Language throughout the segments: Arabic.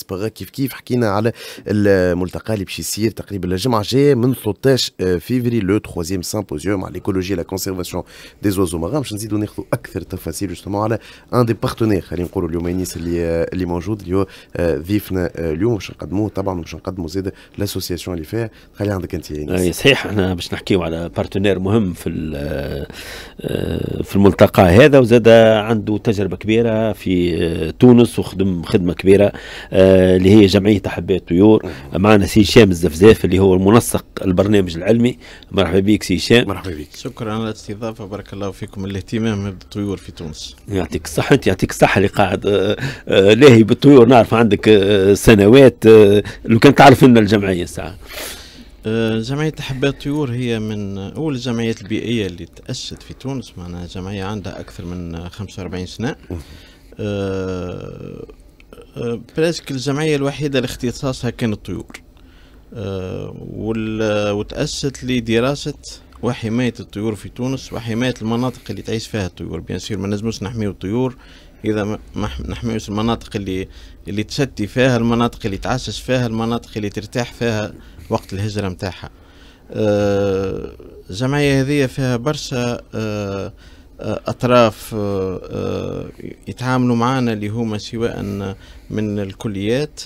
سباغا كيف كيف حكينا على الملتقى اللي باش يصير تقريبا الجمعه الجايه من 13 فيفري لو تخوازيام سامبوزيوم على ليكولوجي لا كونسيرفاسيون دي زوزو مغام باش نزيدو ناخذوا اكثر تفاصيل جوستومون على ان دي بارتنير خلينا نقولوا اليوم انيس اللي آه، اللي موجود اللي هو آه، ضيفنا آه، اليوم باش نقدموه طبعا باش نقدموا زاد لاسوسياسيون اللي فيها خلي عندك انت انيس صحيح احنا باش نحكيو على بارتنير مهم في في الملتقى هذا وزاد عنده تجربه كبيره في تونس وخدم خدمه كبيره اللي هي جمعيه تحبيه الطيور معنا سي هشام الزفزاف اللي هو المنسق البرنامج العلمي مرحبا بك سي هشام مرحبا بك شكرا على الاستضافه بارك الله فيكم الاهتمام بالطيور في تونس يعطيك الصحه انت يعطيك الصحه اللي قاعد آه، آه، لاهي بالطيور نعرف عندك آه، سنوات لو كان تعرف لنا الجمعيه ساعه جمعية تحبية الطيور هي من أول الجمعيات البيئية اللي تأسست في تونس معناها جمعية عندها أكثر من 45 سنة آه، بريسك الجمعية الوحيدة اللي اختصاصها كان الطيور آه، وتأسست لدراسة وحماية الطيور في تونس وحماية المناطق اللي تعيش فيها الطيور بيان سير ما نجموش نحميو الطيور إذا ما نحميوش المناطق اللي اللي تشتي فيها المناطق اللي تعسس فيها المناطق اللي ترتاح فيها وقت الهجرة متاعها آه، الجمعية هذه فيها برشا اطراف آه، آه، يتعاملوا معنا اللي هما سواء من الكليات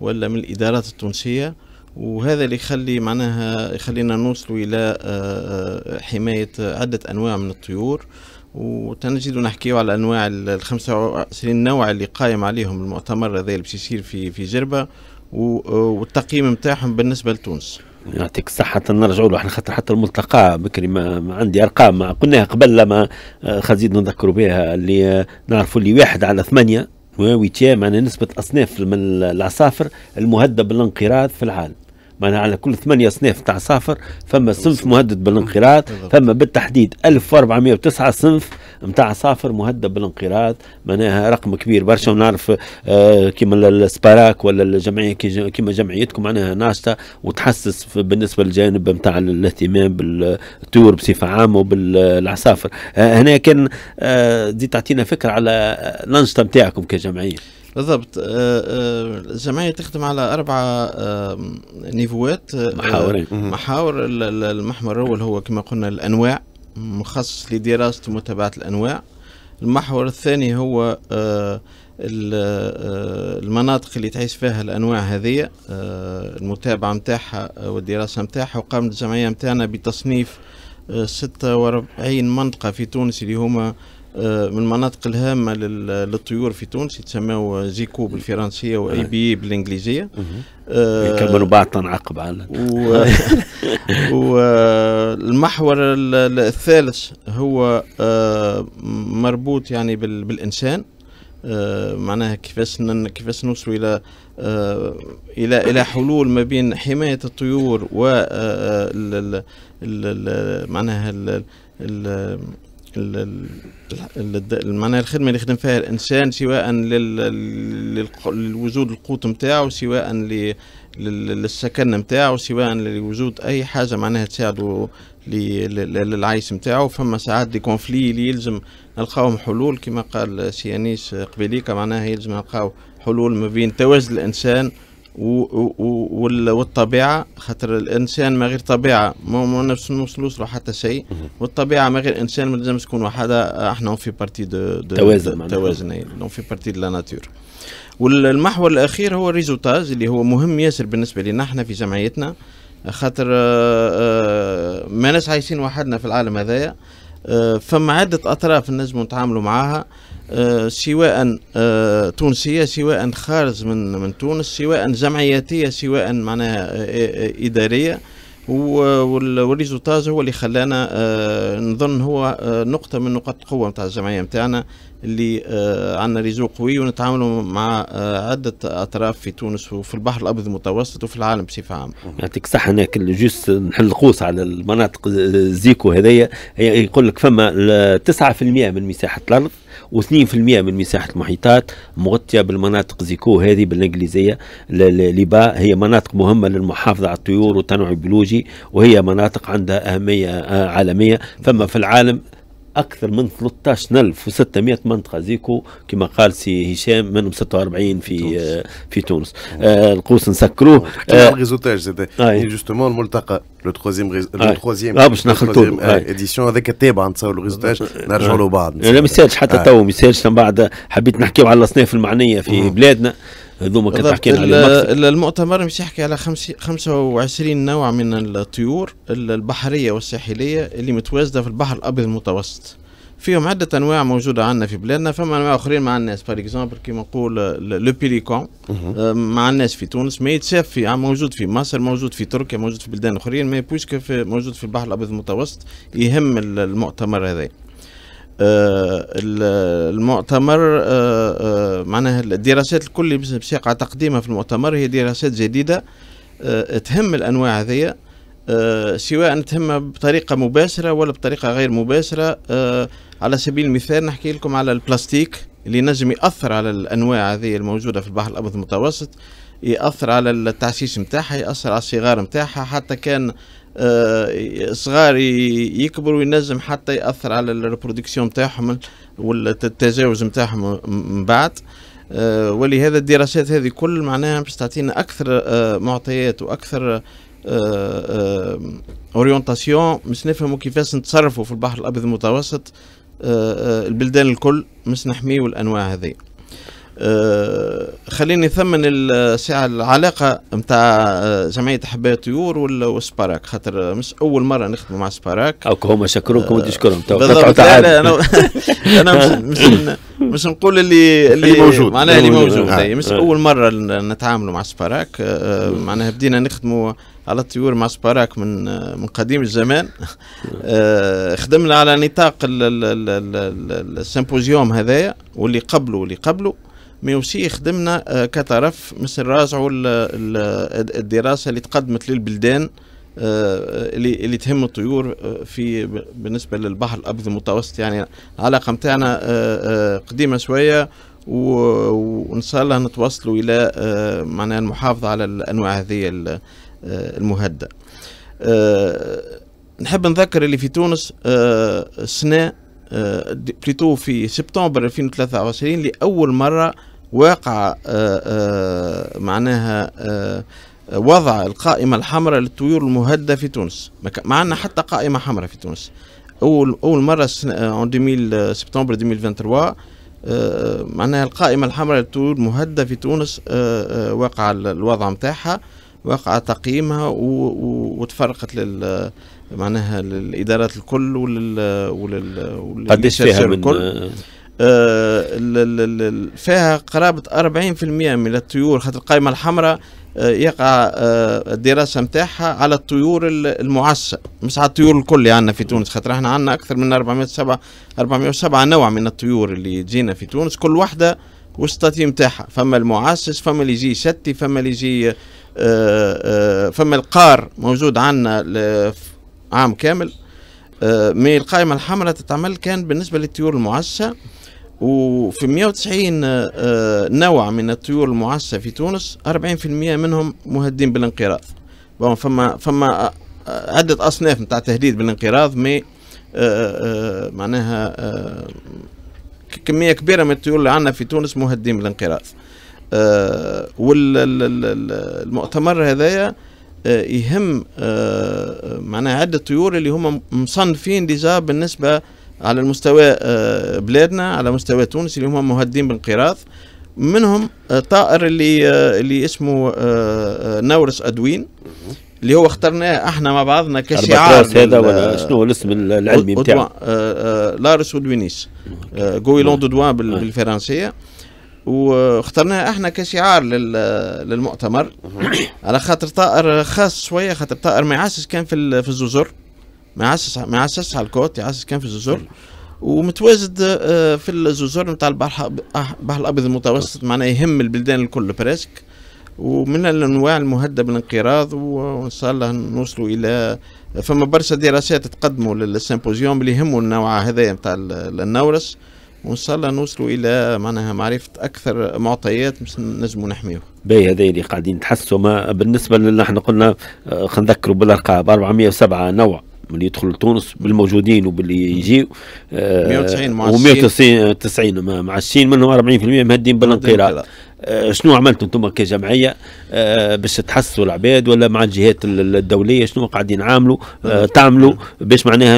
ولا من الادارات التونسيه وهذا اللي يخلي معناها يخلينا نوصلوا الى آه، حمايه عده انواع من الطيور وتنجدوا نحكيه على انواع ال 25 نوع اللي قايم عليهم المؤتمر هذا اللي يصير في في جربه والتقييم نتاعهم بالنسبه لتونس يعطيك الصحة نرجعوا له احنا خاطر حتى الملتقى بكري ما عندي ارقام ما قلناها قبل لما آه، خزيد نذكروا بها اللي نعرفوا اللي واحد على ثمانية ويتيا معنا نسبة أصناف من العصافر المهدد بالانقراض في العالم معناها على كل ثمانية اصناف تاع عصافر فما صنف مهدد بالانقراض فما بالتحديد 1409 صنف نتاع صافر مهدد بالانقراض معناها رقم كبير برشا ونعرف آه، كيما السباراك ولا الجمعيه كيما جمعيتكم معناها ناشطه وتحسس بالنسبه للجانب نتاع الاهتمام بالطيور بصفه عامه وبالعصافر آه، هنا كان آه، دي تعطينا فكره على الانشطه نتاعكم كجمعيه بالضبط الجمعيه تخدم على اربع نيفوات محاور محاور المحور الاول هو كما قلنا الانواع مخصص لدراسة ومتابعة الأنواع المحور الثاني هو آه، آه، المناطق اللي تعيش فيها الأنواع هذه آه، المتابعة متاعها والدراسة متاعها وقامت الجمعية متاعنا بتصنيف 46 منطقة في تونس اللي هما آه، من المناطق الهامة للطيور في تونس يتسموا زيكو بالفرنسية واي بي نعم. بالانجليزية آه، يكملوا بعض تنعقب على والمحور الثالث هو آه، مربوط يعني بالانسان معناها كيفاش كيفاش نوصلوا الى الى الى حلول ما بين حمايه الطيور و معناها المعنى الخدمه اللي يخدم فيها الانسان سواء للوجود القوت نتاعو سواء للسكن نتاعو سواء لوجود اي حاجه معناها تساعده للعيش نتاعو فما ساعات دي كونفلي اللي يلزم نلقاوهم حلول كما قال سيانيس قبيليكا معناها يلزم نلقاو حلول ما بين توازن الانسان والطبيعه خاطر الانسان ما غير طبيعه ما ما نوصلوش له حتى شيء والطبيعه ما غير انسان ما لازمش تكون وحدها احنا في بارتي دو توازن توازن دون في بارتي دو لا ناتور والمحور الاخير هو الريزولتاج اللي هو مهم ياسر بالنسبه لنا احنا في جمعيتنا خاطر آه، آه، ما ناس عايشين وحدنا في العالم هذايا آه، فما عده اطراف نجموا نتعاملوا معاها آه، سواء آه، تونسيه سواء خارج من من تونس سواء جمعياتيه سواء معناها آه، اداريه والريزولتاج هو اللي خلانا نظن هو نقطة من نقاط القوة نتاع الجمعية نتاعنا اللي عندنا ريزو قوي ونتعاملوا مع عدة أطراف في تونس وفي البحر الأبيض المتوسط وفي العالم بصفة عامة. يعطيك الصحة أنا جوست نحل قوس على المناطق زيكو هذيا يقول لك فما 9% من مساحة الأرض و2% من مساحه المحيطات مغطيه بالمناطق زيكو هذه بالانجليزيه ليبا هي مناطق مهمه للمحافظه على الطيور والتنوع البيولوجي وهي مناطق عندها اهميه آه، عالميه فما في العالم اكثر من 13600 منطقه زيكو كما قال سي هشام منهم 46 في تونس. آه في تونس آه القوس نسكروه آه آه جوستومون يعني الملتقى لو تخوزيام لو تخوزيام اه باش نخلطوا اديسيون euh, هذاك تابع نتصور الريزولتاج نرجعوا له بعض لا ما يسالش حتى آه. تو ما يسالش من بعد حبيت نحكيو على الاصناف المعنيه في بلادنا هذوما كنت حكينا على المؤتمر مش يحكي على 25 نوع من الطيور البحريه والساحليه اللي متواجده في البحر الابيض المتوسط فيهم عدة أنواع موجودة عندنا في بلادنا فما أنواع أخرين مع الناس باغ إكزومبل كيما نقول آه، لو بيليكون آه، مع الناس في تونس ما يتشاف في آه، موجود في مصر موجود في تركيا موجود في بلدان أخرين ما كيف موجود في البحر الأبيض المتوسط يهم المؤتمر هذا المؤتمر معناها الدراسات الكل اللي باش تقديمها في المؤتمر هي دراسات جديده تهم الانواع هذه آه، سواء تهمها بطريقه مباشره ولا بطريقه غير مباشره آه، على سبيل المثال نحكي لكم على البلاستيك اللي نجم ياثر على الانواع هذه الموجوده في البحر الابيض المتوسط ياثر على التعشيش نتاعها ياثر على الصغار نتاعها حتى كان آه، صغار يكبروا ينجم حتى ياثر على الريبرودكسيون نتاعهم والتجاوز نتاعهم من بعد ولهذا الدراسات هذه كل معناها باش تعطينا اكثر معطيات واكثر آه، آه، اورينتاسيون مش نفهموا كيفاش نتصرفوا في البحر الابيض المتوسط آه، البلدان الكل مش نحميو الانواع هذه خليني ثمن الساعة العلاقة نتاع جمعية حباية الطيور والسباراك خاطر مش أول مرة نخدم مع سباراك أو هما شكروكم وتشكرهم بالضبط لا أنا, أنا مش, مش, مش نقول اللي اللي موجود معناها اللي موجود, موجود. مش أول مرة نتعاملوا مع سباراك معناها بدينا نخدموا على الطيور مع سباراك من من قديم الزمان آه، خدمنا على نطاق السيمبوزيوم هذايا واللي قبله واللي قبله مي اوسي خدمنا آه، كطرف مثل راجعوا الدراسه اللي تقدمت للبلدان آه، اللي اللي تهم الطيور في بالنسبه للبحر الابيض المتوسط يعني العلاقه نتاعنا قديمه شويه وان شاء الله نتوصلوا الى معناها المحافظه على الانواع هذه آه، المهدئ آه، نحب نذكر اللي في تونس آه، سنة بليتو في سبتمبر 2023 لأول مرة واقع معناها وضع القائمة الحمراء للطيور المهددة في تونس ما عندنا حتى قائمة حمراء في تونس أول أول مرة سنة سبتمبر 2023 معناها القائمة الحمراء للطيور المهددة في تونس واقع الوضع متاعها وقع تقييمها وتفرقت لل معناها للادارات الكل ولل ولل, قديش فيها من الكل. آه فيها قرابة 40% من الطيور خاطر القائمة الحمراء آه، يقع آه، الدراسة نتاعها على الطيور المعسة مش على الطيور الكل اللي عندنا في تونس خاطر احنا عندنا أكثر من 407 407 نوع من الطيور اللي تجينا في تونس كل واحدة والستاتي نتاعها فما المعسس فما اللي يجي شتي فما اللي يجي آه، آه، فما القار موجود عندنا عام كامل آه، مي القائمة الحمراء تتعمل كان بالنسبة للطيور المعشة وفي 190 نوع من الطيور المعشة في تونس 40% منهم مهددين بالانقراض بون فما فما عدة أصناف نتاع تهديد بالانقراض مي معناها كمية كبيرة من الطيور اللي عندنا في تونس مهددين بالانقراض آه، والمؤتمر هذايا آه، يهم آه، معناها عدة طيور اللي هما مصنفين ديجا بالنسبة على المستوى بلادنا على مستوى تونس اللي هما مهدين بالانقراض منهم طائر اللي اللي اسمه نورس ادوين اللي هو اخترناه احنا مع بعضنا كشعار هذا ولا شنو الاسم العلمي بتاعه لارس ادوينيس جويلون دودوان بالفرنسيه واخترناها احنا كشعار للمؤتمر على خاطر طائر خاص شويه خاطر طائر ما يعسس كان في في الزوزر ما يعسس ما يعسسش على الكوت يعسس كان في الزوزر ومتواجد آه، في الزوزر نتاع البحر الابيض المتوسط معناه يهم البلدان الكل بريسك ومن الانواع المهدده بالانقراض وان شاء الله نوصلوا الى فما برشا دراسات تقدموا للسيمبوزيوم اللي يهموا النوع هذايا نتاع النورس وان شاء الله نوصلوا الى معناها معرفه اكثر معطيات باش نجموا نحميوه. باهي هذا اللي قاعدين تحسوا ما بالنسبه لنا احنا قلنا آه، خلينا نذكروا بالارقام 407 نوع اللي يدخل لتونس بالموجودين وباللي يجيو 190 معشين و190 معشين منهم 40% مهدين بالانقراض آه شنو عملتوا انتم كجمعيه آه باش تحسوا العباد ولا مع الجهات الدوليه شنو قاعدين عاملوا آه تعملوا باش معناها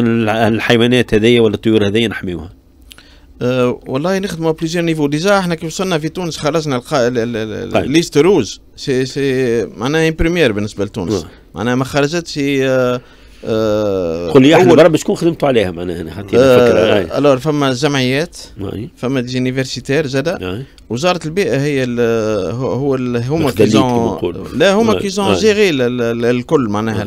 الحيوانات هذيا ولا الطيور هذيا نحميوها أه والله نخدموا بليزيور نيفو ديجا احنا كي وصلنا في تونس خلصنا ال... ال... ليست طيب. روز سي سي معناها بريمير بالنسبه لتونس نعم. معناها ما خرجتش أه آه، قل لي احنا برا شكون خدمتوا عليها معناها هنا حتى آه، فكره الور آه. فما جمعيات نعم. فما زينيفرسيتير نعم. زاد وزاره البيئه هي هو هما كيزون لا هما كيزون نعم. جيري الكل معناها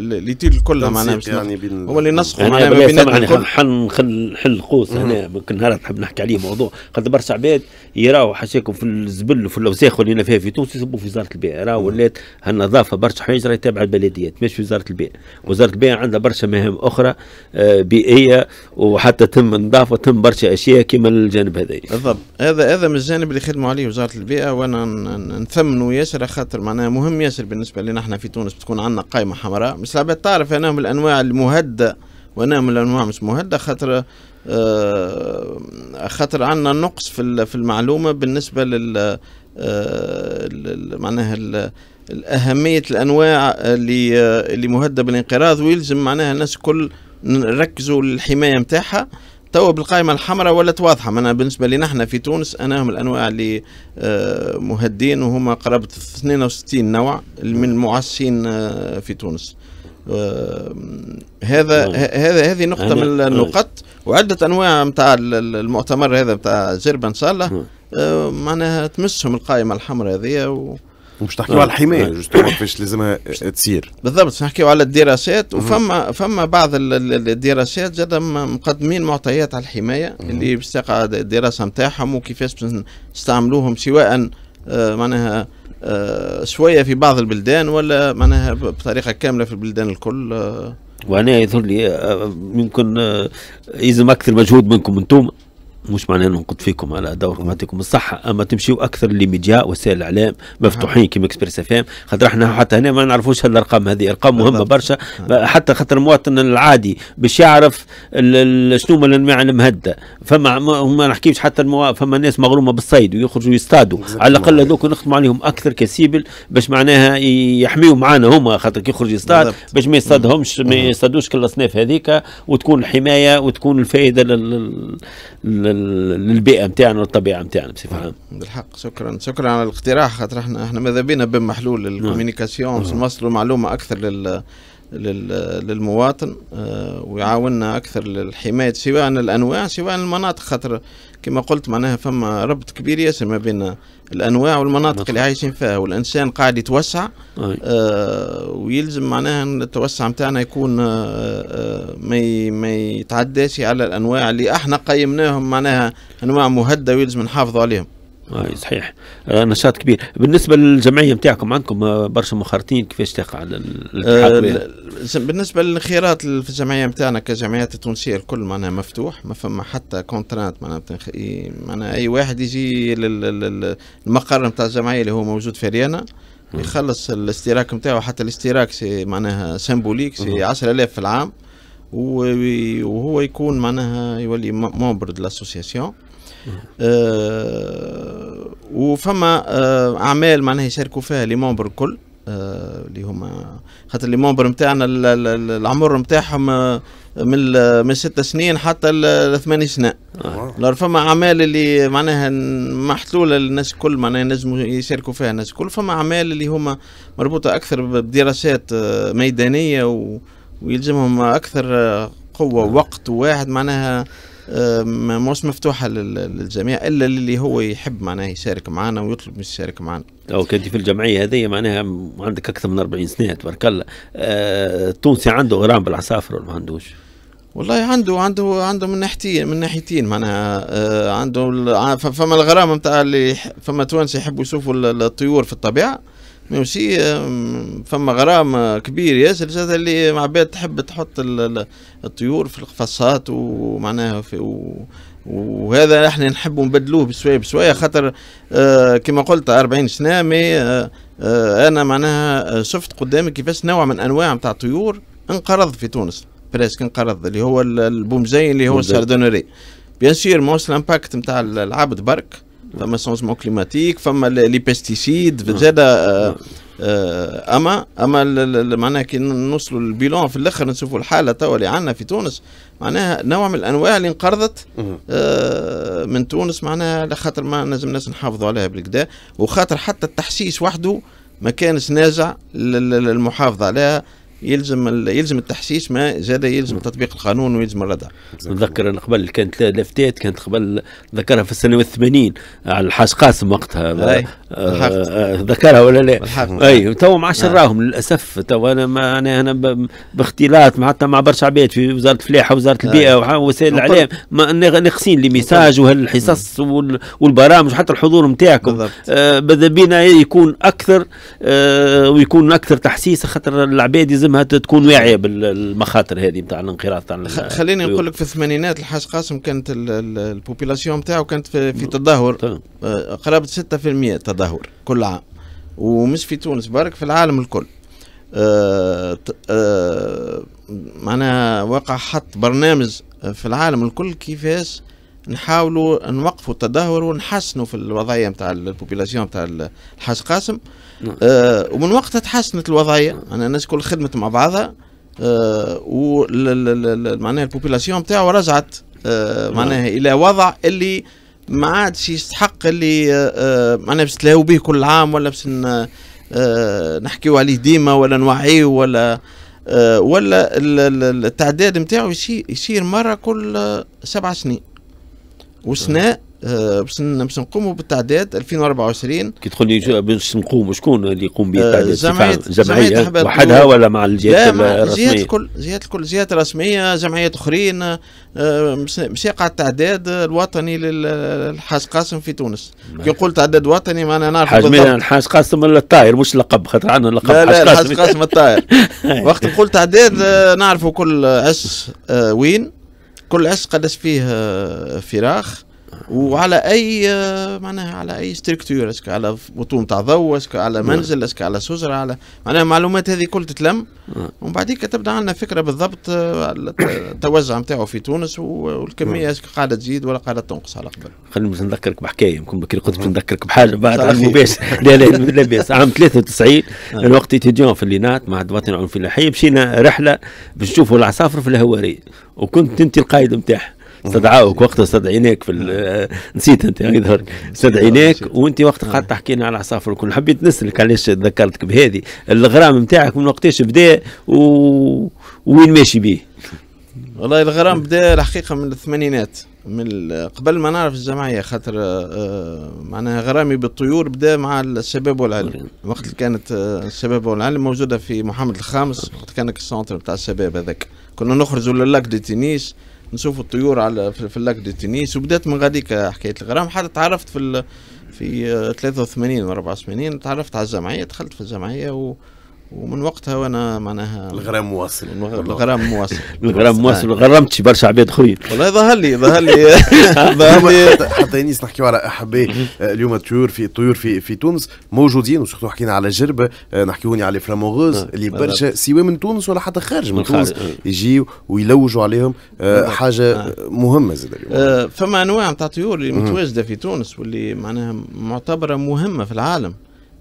ليتيل الكل معناها يعني هو هما اللي نسقوا يعني معناها ما الكل حنحل قوس هنا نهار نحب نحكي عليه موضوع خاطر برشا عباد يراو حاشاكم في الزبل وفي الاوساخ اللي فيها في تونس يصبوا في وزاره البيئه راه ولات النظافه برشا حوايج راهي تابعه البلديات مش وزاره البيئه وزاره ذكرت بها عندها برشا مهام اخرى آه، بيئيه وحتى تم نظافه تم برشا اشياء كما الجانب هذا بالضبط هذا هذا من الجانب اللي خدموا عليه وزاره البيئه وانا نثمنوا ياسر خاطر معناها مهم ياسر بالنسبه لنا احنا في تونس تكون عندنا قائمه حمراء مش العباد تعرف انا من الانواع المهدده وانا من الانواع مش مهدده خاطر آه خاطر عندنا نقص في في المعلومه بالنسبه لل آه معناها أهمية الأنواع اللي آه، اللي مهدده بالانقراض ويلزم معناها الناس الكل نركزوا للحمايه نتاعها توا بالقائمة الحمراء ولات واضحة معناها بالنسبة لنا احنا في تونس أنا هم الأنواع اللي آه، مهدين وهما قرابة 62 نوع من المعصين آه، في تونس هذا نعم. هذا هذه نقطة من النقط وعدة أنواع نتاع المؤتمر هذا نتاع زربة إن شاء الله نعم. معناها تمسهم القائمة الحمراء هذه ومش نحكيو آه. على الحمايه آه. جوستومون كيفاش لازمها تصير بالضبط نحكيو على الدراسات وفما فما بعض الدراسات جدا مقدمين معطيات على الحمايه اللي باش الدراسه نتاعهم وكيفاش نستعملوهم سواء آه، معناها شويه في بعض البلدان ولا معناها بطريقه كامله في البلدان الكل وانا يظهر لي يمكن يلزم اكثر مجهود منكم انتم مش معناه ننقد فيكم على دوركم يعطيكم الصحه اما تمشيو اكثر لميديا وسائل الاعلام مفتوحين كيما اكسبريس اف خاطر احنا حتى هنا ما نعرفوش هالارقام هذه ارقام مهمه برشا حتى خاطر المواطن العادي باش يعرف شنو هما الانواع المهده فما ما نحكيش حتى المو... فما ناس مغرومه بالصيد ويخرجوا يصطادوا على الاقل هذوك نخدموا عليهم اكثر كسيبل باش معناها يحميوا معانا هما خاطر كي يخرج يصطاد باش ما يصطادهمش ما يصطادوش كل الاصناف هذيك وتكون الحمايه وتكون الفائده لل... لل... للبيئه نتاعنا والطبيعه نتاعنا بصفه نعم، عامه. بالحق شكرا شكرا على الاقتراح خاطر احنا احنا ماذا بينا بمحلول الكوميونيكاسيون نعم. نوصلوا نعم. معلومه اكثر لل للمواطن آه، ويعاوننا اكثر للحمايه سواء الانواع سواء المناطق خاطر كما قلت معناها فما ربط كبير ياسر ما بين الانواع والمناطق نعم. اللي عايشين فيها والانسان قاعد يتوسع آه ويلزم معناها التوسع نتاعنا يكون آه, آه، ما ما يتعداش على الانواع اللي احنا قيمناهم معناها انواع مهدده ويلزم نحافظوا عليهم اي آه، صحيح آه نشاط كبير بالنسبه للجمعيه نتاعكم عندكم آه، برشا مخرطين كيفاش تقع آه بالنسبه للخيارات في الجمعيه نتاعنا كجمعيات التونسيه الكل معناها مفتوح ما فما حتى كونترانت معناها معناها اي واحد يجي للمقر نتاع الجمعيه اللي هو موجود في ريانا يخلص الاشتراك نتاعو حتى الاشتراك سي معناها سيمبوليك سي 10000 في العام وهو يكون معناها يولي مومبر دو لاسوسياسيون آه، وفما آه، اعمال معناها يشاركوا فيها لي مونبر الكل آه، اللي هما خاطر لي مونبر نتاعنا العمر نتاعهم من من ست سنين حتى لثمان سنين لو فما اعمال اللي معناها محلوله للناس الكل معناها ينجموا يشاركوا فيها الناس الكل فما اعمال اللي هما مربوطه اكثر بدراسات ميدانيه و... ويلزمهم اكثر قوه ووقت وواحد معناها مش مفتوحه للجميع الا اللي هو يحب معناه يشارك معنا ويطلب مش يشارك معنا أو كنت في الجمعيه هذه معناها عندك اكثر من 40 سنه تبارك الله آه، التونسي عنده غرام بالعصافر ولا ما عندوش؟ والله عنده عنده عنده من ناحيتين من ناحيتين معناها آه، عنده فما الغرام نتاع اللي فما تونس يحبوا يشوفوا الطيور في الطبيعه ماشي فما غرام كبير ياسر زاد اللي مع بيت تحب تحط الطيور في القفصات ومعناها في و وهذا احنا نحبوا نبدلوه بشويه بشويه خاطر اه كما قلت 40 سنه مي اه اه انا معناها أه، شفت قدامي كيفاش نوع من انواع نتاع الطيور انقرض في تونس بريسك انقرض اللي هو البومزين اللي هو الساردونري بيان سير موس الامباكت نتاع العبد برك فما شونجمون كليماتيك فما لي بيستيسيد نعم. زاد آه، نعم. آه، اما اما معناها كي نوصلوا للبيلون في الاخر نشوفوا الحاله توا اللي عندنا في تونس معناها نوع من الانواع اللي انقرضت آه، من تونس معناها على خاطر ما لازم الناس نحافظوا عليها بالكدا وخاطر حتى التحسيس وحده ما كانش نازع للمحافظه عليها يلزم يلزم التحسيس ما زاد يلزم تطبيق القانون ويلزم الردع. نتذكر انا قبل كانت لافتات كانت قبل ذكرها في السنوات الثمانين على الحاج قاسم وقتها آه، آه، ذكرها ولا لا؟ اي تو ما نعم. عادش نراهم للاسف تو انا ما انا هنا باختلاط حتى مع برشا عباد في وزاره الفلاحه وزاره البيئه ووسائل الاعلام ناقصين لي ميساج وهالحصص نعم. والبرامج وحتى الحضور نتاعكم آه بدا بينا يكون اكثر آه ويكون اكثر تحسيس خاطر العباد لازمها تكون واعيه بالمخاطر هذه نتاع الانقراض تاع خليني نقول لك في الثمانينات الحاج قاسم كانت البوبيلاسيون نتاعو كانت في, في تدهور آه، قرابه 6% تدهور كل عام ومش في تونس برك في العالم الكل آه، آه، معناها وقع حط برنامج في العالم الكل كيفاش نحاولوا نوقفوا التدهور ونحسنوا في الوضعيه نتاع البوبيلاسيون نتاع الحاج قاسم نعم. آه ومن وقتها تحسنت الوضعيه نعم. انا الناس كل خدمت مع بعضها آه ومعناها البوبيلاسيون نتاعو رجعت آه معناها نعم. الى وضع اللي ما عادش يستحق اللي آه, آه، معناها باش تلاهوا به كل عام ولا باش آه نحكيو عليه ديما ولا نوعيه ولا آه ولا التعداد نتاعو يصير مره كل سبع سنين وسنا آه، باش باش نقوموا بالتعداد 2024 كي تقول لي آه، باش نقوموا شكون اللي يقوم آه، بالتعداد جمعية جمعية وحدها ولا مع الجهات لا الرسمية؟ لا الكل الجهات الكل الجهات الرسمية جمعيات أخرين مش يقع التعداد الوطني للحاج قاسم في تونس كي نقول تعداد وطني معنا نعرف حجمنا الحاج قاسم الطاير مش لقب خاطر عندنا لقب لا لا الحاج قاسم الطاير وقت نقول تعداد نعرفوا كل عش وين كل عش قداش فيه آه، فراخ وعلى اي معناها على اي ستركتور اسكو على بطون تاع ضوء اسكو على نعم. منزل اسكو على سوزر على معناها المعلومات هذه كل تتلم نعم. ومن بعديك تبدا عندنا فكره بالضبط آه، التوزع نتاعو في تونس والكميه نعم. اسكو قاعده تزيد ولا قاعده تنقص على قبل خلينا باش نذكرك بحكايه يمكن بكري قلت نذكرك بحاجه بعد على لا لا لا باس عام 93 الوقت وقت في اللينات مع الوطن العنف الحي مشينا رحله باش نشوفوا العصافر في الهواري وكنت انت القائد نتاعها استدعائك وقت استدعيناك في آه. نسيت انت يظهر استدعيناك وانت وقت آه. قعدت تحكي لنا على عصافر الكل حبيت نسالك علاش ذكرتك بهذه الغرام نتاعك من وقتاش بدا و... وين ماشي به؟ والله الغرام بدا الحقيقه من الثمانينات من قبل ما نعرف الجمعيه خاطر آه، معناها غرامي بالطيور بدا مع الشباب والعلم وقت كانت الشباب والعلم موجوده في محمد الخامس وقت كان السونتر بتاع الشباب هذاك كنا نخرجوا للاك دي تينيس نشوف الطيور على في اللاك دي تنيس وبدات من غاديك حكايه الغرام حتى تعرفت في في 83 و 84 تعرفت على الجمعيه دخلت في الجمعيه و ومن وقتها وانا معناها الغرام مواصل الغرام مواصل الغرام غرمت آه. غرمتش برشا عباد خويا والله ظهر لي ظهر لي ظهر لي حتى ينيس نحكيو على احبي آه، اليوم الطيور في الطيور في في تونس موجودين وسورتو حكينا على جربه آه، نحكيوني على فلاموغوز اللي برشا سواء من تونس ولا حتى خارج من تونس يجيو ويلوجوا عليهم حاجه مهمه زاد اليوم فما انواع نتاع طيور اللي متواجده في تونس واللي معناها معتبره مهمه في العالم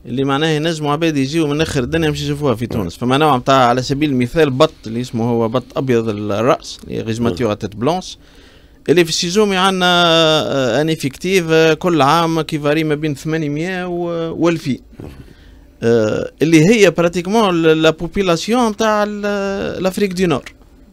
اللي معناه نجموا عباد يجيو من اخر الدنيا مش يشوفوها في تونس فما نوع نتاع على سبيل المثال بط اللي اسمه هو بط ابيض الراس اللي غيزماتيو نعم. تيت بلونس اللي في السيزومي عندنا آه، ان افكتيف آه، كل عام كيفاري ما بين 800 و 2000 آه، اللي هي براتيكمون لا بوبيلاسيون نتاع لافريك دي نور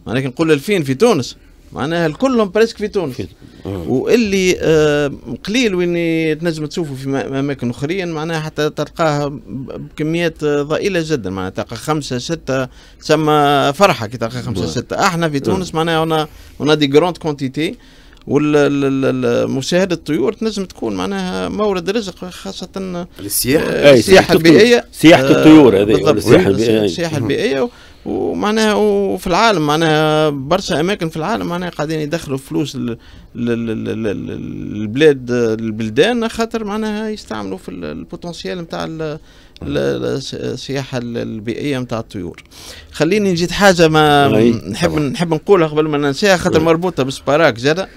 معناها نقول 2000 في تونس معناها الكلهم بريسك في تونس آه. واللي آه، قليل وين تنجم تشوفوا في اماكن اخرين معناها حتى تلقاه بكميات آه، ضئيله جدا معناها تلقى خمسه سته تسمى فرحه كي تلقى خمسه سته احنا في تونس معناها هنا هنا دي جروند كونتيتي ومشاهدة الطيور تنجم تكون معناها مورد رزق خاصة السياحة السياحة البيئية سياحة الطيور هذه السياحة البيئية ومعناها وفي العالم معناها برشا اماكن في العالم معناها قاعدين يدخلوا فلوس للبلاد البلدان خاطر معناها يستعملوا في البوتنسيال نتاع السياحه البيئيه نتاع الطيور خليني نجد حاجه ما نحب نحب نقولها قبل ما ننساها خاطر مربوطه بالسباراك زاده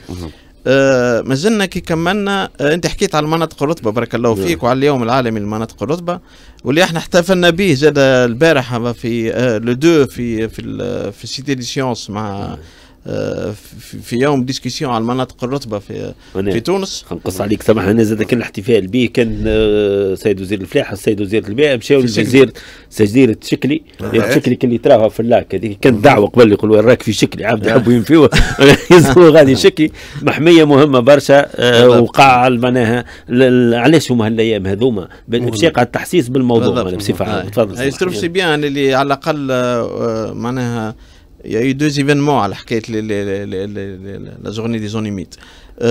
آه، ما زلنا كي كملنا آه، انت حكيت على المناطق الرطبه بارك الله نعم. فيك وعلى اليوم العالمي للمناطق الرطبه واللي احنا احتفلنا به زاد البارح في آه، لو دو في في في سيتي دي سيونس مع نعم. في يوم ديسكسيون على المناطق الرطبه في في تونس نقص عليك سامح انا زاد كان الاحتفال به كان آه، السيد وزير الفلاحه السيد وزير البيئه مشاو للجزيرة جزيره شكلي شكلي نعم. يعني اللي تراها في اللاك هذيك كانت دعوه قبل يقولوا راك في شكلي عبد يحبوا نعم. ينفيوها يزوروا غادي شكلي محميه مهمه برشا آه، وقع معناها علاش هما هالايام هذوما بشيقه التحسيس بالموضوع بصفه عامه آه، تفضل يستر بيان اللي على الاقل معناها il y a eu deux événements à la les, les, les, la journée des onimites. Euh,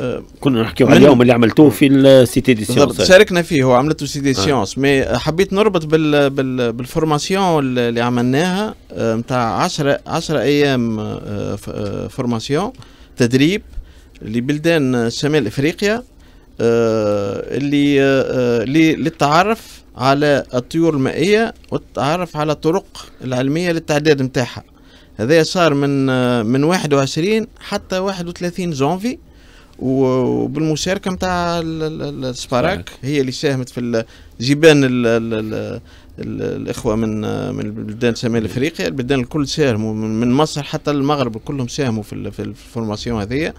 euh, كنا نحكيو على اليوم اللي عملتوه في السيتي دي سيونس شاركنا فيه هو عملته سيتي دي سيونس مي حبيت نربط بال بال بالفورماسيون اللي عملناها نتاع 10 10 ايام آه، آه، فورماسيون تدريب لبلدان شمال افريقيا آه، اللي للتعرف على الطيور المائية وتعرف على الطرق العلمية للتعداد متاعها هذا صار من من 21 حتى 31 جونفي وبالمشاركة متاع السباراك هي اللي ساهمت في جبان ال الاخوه من من البلدان شمال إيه. افريقيا البلدان الكل ساهموا من مصر حتى المغرب كلهم ساهموا في في الفورماسيون هذه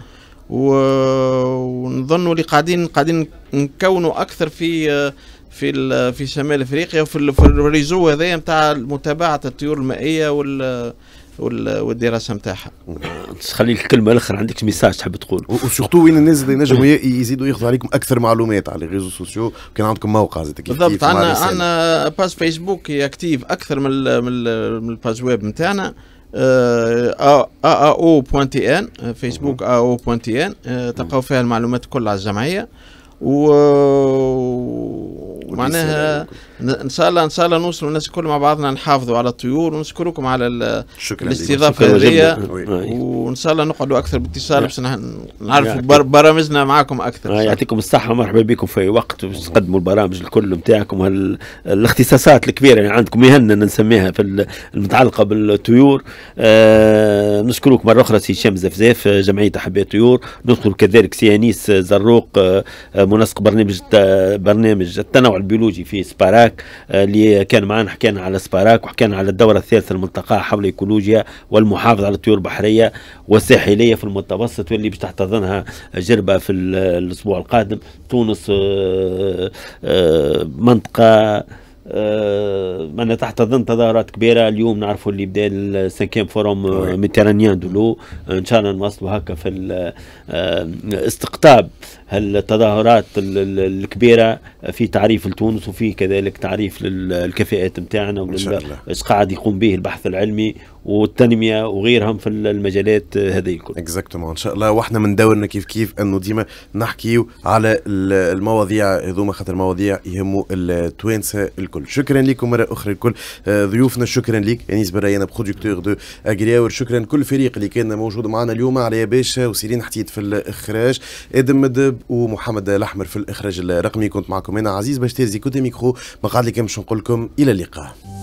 ونظنوا اللي قاعدين قاعدين نكونوا اكثر في في في شمال افريقيا وفي الريزو هذايا نتاع متابعه الطيور المائيه وال والدراسه نتاعها تخلي الكلمه الاخر عندك ميساج تحب تقول وسورتو وين الناس اللي ينجموا يزيدوا ياخذوا عليكم اكثر معلومات على الريزو سوسيو كان عندكم موقع زاد بالضبط عندنا عندنا باج فيسبوك اكتيف اكثر من من الباج ويب نتاعنا او بوان تي ان فيسبوك او بوان تي ان تلقاو فيها المعلومات الكل على الجمعيه و معناها ان شاء الله ان شاء الله نوصلوا الناس الكل مع بعضنا نحافظوا على الطيور ونشكركم على الاستضافه هذه وان شاء الله نقعدوا اكثر باتصال باش نعرفوا برامجنا معاكم اكثر آه، يعطيكم الصحه ومرحبا بكم في وقت تقدموا البرامج الكل نتاعكم الاختصاصات الكبيره اللي يعني عندكم مهنه نسميها في المتعلقه بالطيور آه نشكرك مره اخرى سي هشام زفزاف آه، جمعيه احبيه الطيور نذكر كذلك سي انيس زروق آه،, آه منسق برنامج برنامج التنوع البيولوجي في سباراك سباراك آه، اللي كان معنا حكينا على سباراك وحكينا على الدورة الثالثة الملتقاة حول إيكولوجيا والمحافظة على الطيور البحرية والساحلية في المتوسط واللي باش تحتضنها جربة في الأسبوع القادم تونس آه، آه، منطقة معناها آه، تحت ضمن تظاهرات كبيره اليوم نعرفوا اللي بدا السانكيام فورم ميتيرانيان دولو ان شاء الله نواصلوا هكا في آه، استقطاب التظاهرات الكبيره في تعريف لتونس وفي كذلك تعريف للكفاءات نتاعنا ايش قاعد يقوم به البحث العلمي والتنميه وغيرهم في المجالات هذه الكل. اكزاكتومون ان شاء الله واحنا من دورنا كيف كيف انه ديما نحكيو على المواضيع هذوما خاطر المواضيع يهموا التوانسه الكل. شكرا لكم مره اخرى الكل آه، ضيوفنا شكرا لك انيس برايانه بروديكتور دو اجرياور شكرا لكل الفريق اللي كان موجود معنا اليوم علي باشا وسيرين حتيت في الاخراج ادم مدب ومحمد الاحمر في الاخراج الرقمي كنت معكم انا عزيز باش تيرزي كوتي ميكرو ما قعد لي كان باش نقول لكم الى اللقاء.